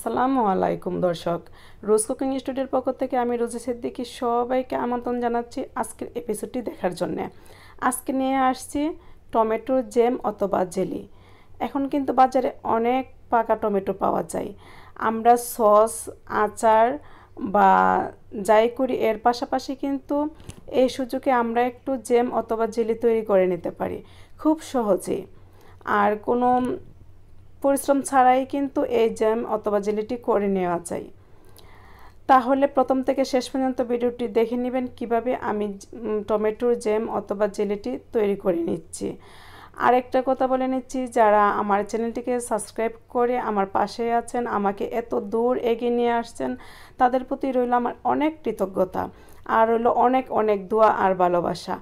আসসালামু আলাইকুম দর্শক রোজ কুকিং স্টুডিওর পক্ষ থেকে আমি রোজি সিদ্দিকি সবাইকে আমন্ত্রণ জানাচ্ছি আজকের এপিসোডটি দেখার জন্যে আজকে নিয়ে আসছি টমেটো জ্যাম অথবা জেলি এখন কিন্তু বাজারে অনেক পাকা টমেটো পাওয়া যায় আমরা সস আচার বা যাই করি এর পাশাপাশি কিন্তু এই সুযোগে আমরা একটু জ্যাম অথবা জেলি তৈরি করে নিতে পারি খুব সহজেই আর কোনো পরিশ্রম ছাড়াই কিন্তু এই জ্যাম অথবা জেলিটি করে নেওয়া যায় তাহলে প্রথম থেকে শেষ পর্যন্ত ভিডিওটি দেখে নেবেন কিভাবে আমি টমেটোর জ্যাম অথবা জেলিটি তৈরি করে নিচ্ছি আর একটা কথা বলে নিচ্ছি যারা আমার চ্যানেলটিকে সাবস্ক্রাইব করে আমার পাশে আছেন আমাকে এত দূর এগিয়ে নিয়ে আসছেন তাদের প্রতি রইল আমার অনেক কৃতজ্ঞতা আর রইল অনেক অনেক দোয়া আর ভালোবাসা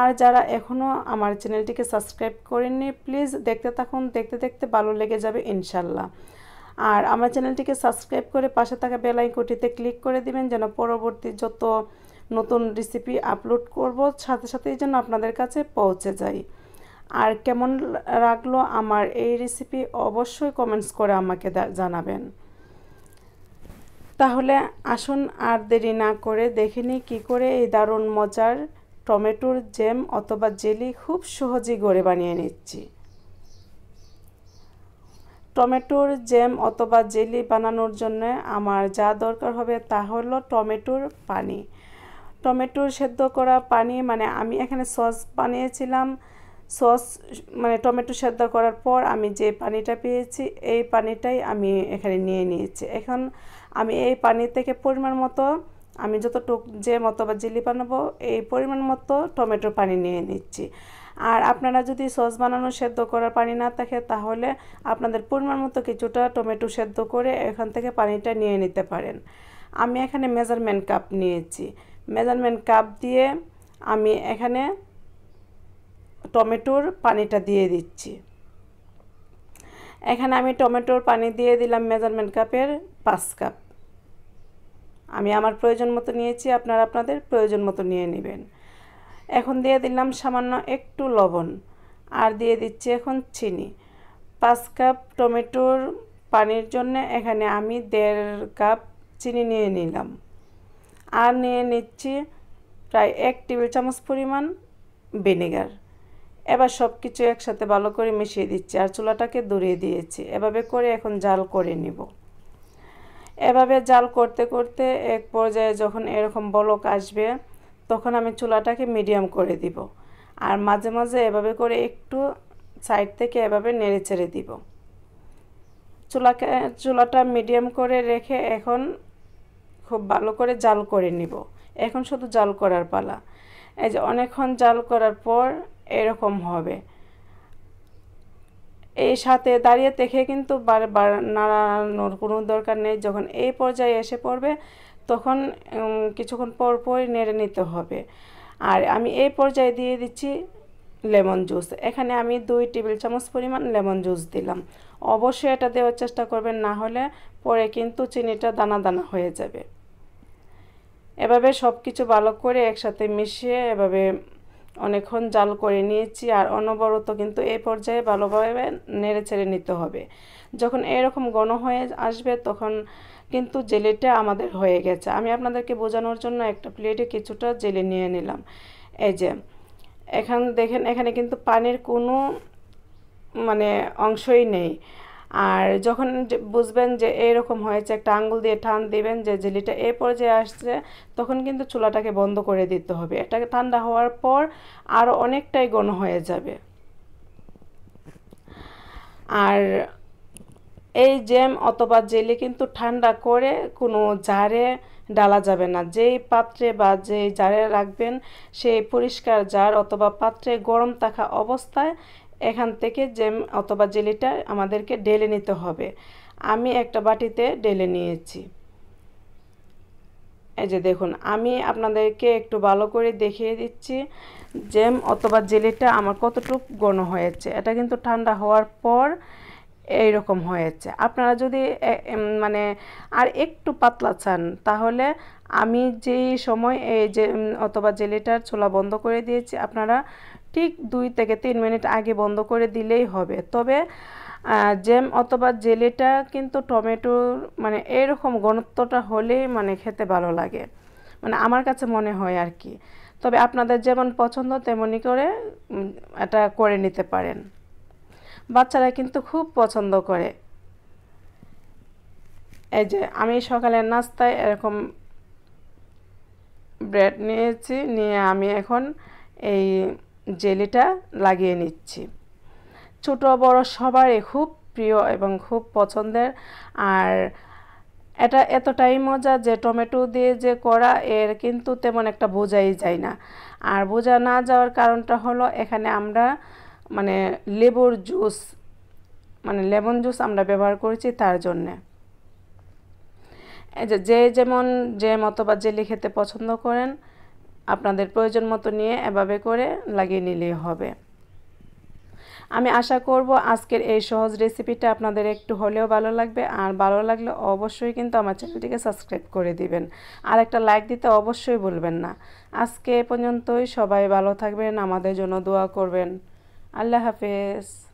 আর যারা এখনও আমার চ্যানেলটিকে সাবস্ক্রাইব করেননি প্লিজ দেখতে থাকুন দেখতে দেখতে ভালো লেগে যাবে ইনশাল্লাহ আর আমার চ্যানেলটিকে সাবস্ক্রাইব করে পাশে থাকা বেলাই আইকনটিতে ক্লিক করে দিবেন যেন পরবর্তী যত নতুন রেসিপি আপলোড করব সাথে সাথেই যেন আপনাদের কাছে পৌঁছে যায় আর কেমন লাগলো আমার এই রেসিপি অবশ্যই কমেন্টস করে আমাকে জানাবেন তাহলে আসুন আর দেরি না করে দেখে নিই কী করে এই দারুণ মজার টমেটোর জ্যাম অথবা জেলি খুব সহজেই গড়ে বানিয়ে নিচ্ছি টমেটোর জ্যাম অথবা জেলি বানানোর জন্য আমার যা দরকার হবে তা হলো টমেটোর পানি টমেটোর সেদ্ধ করা পানি মানে আমি এখানে সস বানিয়েছিলাম সস মানে টমেটো সেদ্ধ করার পর আমি যে পানিটা পেয়েছি এই পানিটাই আমি এখানে নিয়ে নিয়েছি এখন আমি এই পানি থেকে পরিমাণ মতো আমি যতটুক যে মতো বা জিলি বানাবো এই পরিমাণ মতো টমেটোর পানি নিয়ে নিচ্ছি আর আপনারা যদি সস বানানো সেদ্ধ করার পানি না থাকে তাহলে আপনাদের পরিমাণ মতো কিছুটা টমেটো সেদ্ধ করে এখান থেকে পানিটা নিয়ে নিতে পারেন আমি এখানে মেজারমেন্ট কাপ নিয়েছি মেজারমেন্ট কাপ দিয়ে আমি এখানে টমেটোর পানিটা দিয়ে দিচ্ছি এখানে আমি টমেটোর পানি দিয়ে দিলাম মেজারমেন্ট কাপের পাঁচ কাপ আমি আমার প্রয়োজন মতো নিয়েছি আপনারা আপনাদের প্রয়োজন মতো নিয়ে নেবেন এখন দিয়ে দিলাম সামান্য একটু লবণ আর দিয়ে দিচ্ছি এখন চিনি পাঁচ কাপ টমেটোর পানির জন্য এখানে আমি দেড় কাপ চিনি নিয়ে নিলাম আর নিয়ে নিচ্ছি প্রায় এক টেবিল চামচ পরিমাণ ভিনেগার এবার সব কিছু একসাথে ভালো করে মিশিয়ে দিচ্ছি আর চুলাটাকে দূরিয়ে দিয়েছি এভাবে করে এখন জাল করে নিব এভাবে জাল করতে করতে এক পর্যায়ে যখন এরকম বলক আসবে তখন আমি চুলাটাকে মিডিয়াম করে দিব আর মাঝে মাঝে এভাবে করে একটু সাইড থেকে এভাবে নেড়ে ছেড়ে দিব চুলাকে চুলাটা মিডিয়াম করে রেখে এখন খুব ভালো করে জাল করে নিব এখন শুধু জাল করার পালা এই যে অনেকক্ষণ জাল করার পর এরকম হবে এই সাথে দাঁড়িয়ে দেখে কিন্তু বারবার নাড়ানোর কোনো দরকার নেই যখন এই পর্যায়ে এসে পড়বে তখন কিছুক্ষণ পর নেড়ে নিতে হবে আর আমি এই পর্যায়ে দিয়ে দিচ্ছি লেমন জুস এখানে আমি দুই টেবিল চামচ পরিমাণ লেমন জুস দিলাম অবশ্যই এটা দেওয়ার চেষ্টা করবেন না হলে পরে কিন্তু চিনিটা দানা দানা হয়ে যাবে এভাবে সব কিছু ভালো করে একসাথে মিশিয়ে এভাবে অনেকক্ষণ জাল করে নিয়েছি আর অনবরত কিন্তু এই পর্যায়ে ভালোভাবে নেড়ে ছেড়ে নিতে হবে যখন এরকম গণ হয়ে আসবে তখন কিন্তু জেলেটা আমাদের হয়ে গেছে আমি আপনাদেরকে বোঝানোর জন্য একটা প্লেটে কিছুটা জেলে নিয়ে নিলাম এই যে এখান দেখেন এখানে কিন্তু পানির কোনো মানে অংশই নেই আর যখন বুঝবেন যে এরকম হয়েছে একটা আঙ্গুল দিয়ে ঠান দিবেন যে জেলিটা এ পর্যায়ে আসছে তখন কিন্তু চুলাটাকে বন্ধ করে দিতে হবে এটা ঠান্ডা হওয়ার পর আরও অনেকটাই গণ হয়ে যাবে আর এই জ্যাম অথবা জেলি কিন্তু ঠান্ডা করে কোনো জারে ডালা যাবে না যেই পাত্রে বা যেই জারে রাখবেন সেই পরিষ্কার জার অথবা পাত্রে গরম থাকা অবস্থায় এখান থেকে জেম অথবা জেলিটা আমাদেরকে ঢেলে নিতে হবে আমি একটা বাটিতে ঢেলে নিয়েছি এই যে দেখুন আমি আপনাদেরকে একটু ভালো করে দেখিয়ে দিচ্ছি জেম অথবা জেলিটা আমার কতটুক গণ হয়েছে এটা কিন্তু ঠান্ডা হওয়ার পর এই রকম হয়েছে আপনারা যদি মানে আর একটু পাতলা চান তাহলে আমি যেই সময় এই যে অথবা জেলিটার ছোলা বন্ধ করে দিয়েছি আপনারা ঠিক দুই থেকে তিন মিনিট আগে বন্ধ করে দিলেই হবে তবে জ্যাম অথবা জেলেটা কিন্তু টমেটোর মানে এরকম ঘনত্বটা হলেই মানে খেতে ভালো লাগে মানে আমার কাছে মনে হয় আর কি তবে আপনাদের যেমন পছন্দ তেমনই করে এটা করে নিতে পারেন বাচ্চারা কিন্তু খুব পছন্দ করে এই যে আমি সকালের নাস্তায় এরকম ব্রেড নিয়েছি নিয়ে আমি এখন এই জেলিটা লাগিয়ে নিচ্ছি ছোট বড় সবারই খুব প্রিয় এবং খুব পছন্দের আর এটা এতটাই মজা যে টমেটো দিয়ে যে করা এর কিন্তু তেমন একটা বোঝাই যায় না আর বোঝা না যাওয়ার কারণটা হলো এখানে আমরা মানে লেবুর জুস মানে লেমন জুস আমরা ব্যবহার করেছি তার জন্যে যে যেমন যে মতো বা জেলি খেতে পছন্দ করেন আপনাদের প্রয়োজন মতো নিয়ে এভাবে করে লাগিয়ে নিলেই হবে আমি আশা করব আজকের এই সহজ রেসিপিটা আপনাদের একটু হলেও ভালো লাগবে আর ভালো লাগলে অবশ্যই কিন্তু আমার চ্যানেলটিকে সাবস্ক্রাইব করে দিবেন আর একটা লাইক দিতে অবশ্যই বলবেন না আজকে পর্যন্তই সবাই ভালো থাকবেন আমাদের জন্য দোয়া করবেন আল্লাহ হাফেজ